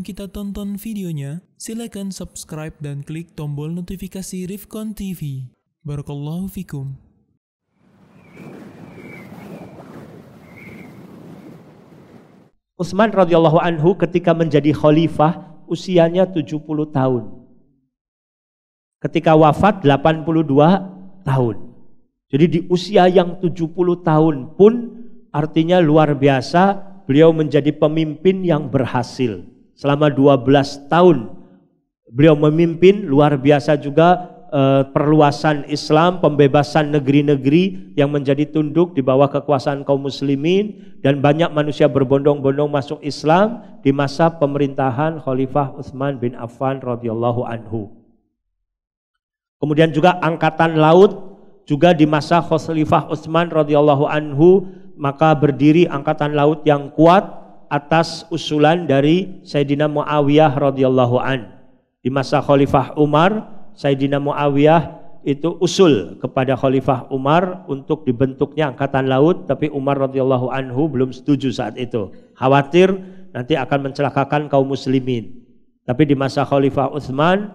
kita tonton videonya, silakan subscribe dan klik tombol notifikasi Rifkon TV. Barakallahu fikum. Utsman radhiyallahu anhu ketika menjadi khalifah usianya 70 tahun. Ketika wafat 82 tahun. Jadi di usia yang 70 tahun pun artinya luar biasa beliau menjadi pemimpin yang berhasil selama 12 tahun. Beliau memimpin luar biasa juga eh, perluasan Islam, pembebasan negeri-negeri yang menjadi tunduk di bawah kekuasaan kaum muslimin dan banyak manusia berbondong-bondong masuk Islam di masa pemerintahan Khalifah Utsman bin Affan radhiyallahu anhu. Kemudian juga angkatan laut juga di masa Khalifah Utsman radhiyallahu anhu maka berdiri angkatan laut yang kuat atas usulan dari Sayyidina Muawiyah radhiyallahu an. Di masa Khalifah Umar, Sayyidina Muawiyah itu usul kepada Khalifah Umar untuk dibentuknya angkatan laut, tapi Umar radhiyallahu anhu belum setuju saat itu. Khawatir nanti akan mencelakakan kaum muslimin. Tapi di masa Khalifah Utsman,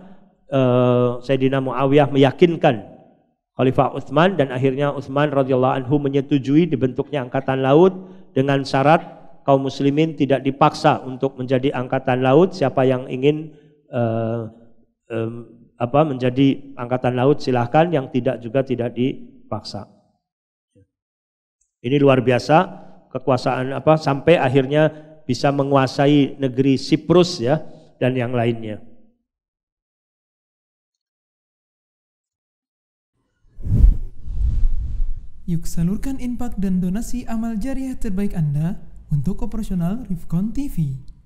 eh, Sayyidina Muawiyah meyakinkan Khalifah Utsman dan akhirnya Utsman radhiyallahu anhu menyetujui dibentuknya angkatan laut dengan syarat kaum muslimin tidak dipaksa untuk menjadi angkatan laut siapa yang ingin uh, um, apa menjadi angkatan laut silahkan yang tidak juga tidak dipaksa ini luar biasa kekuasaan apa sampai akhirnya bisa menguasai negeri Siprus ya dan yang lainnya Yuk salurkan impak dan donasi amal jariah terbaik Anda untuk operasional Rifkon TV.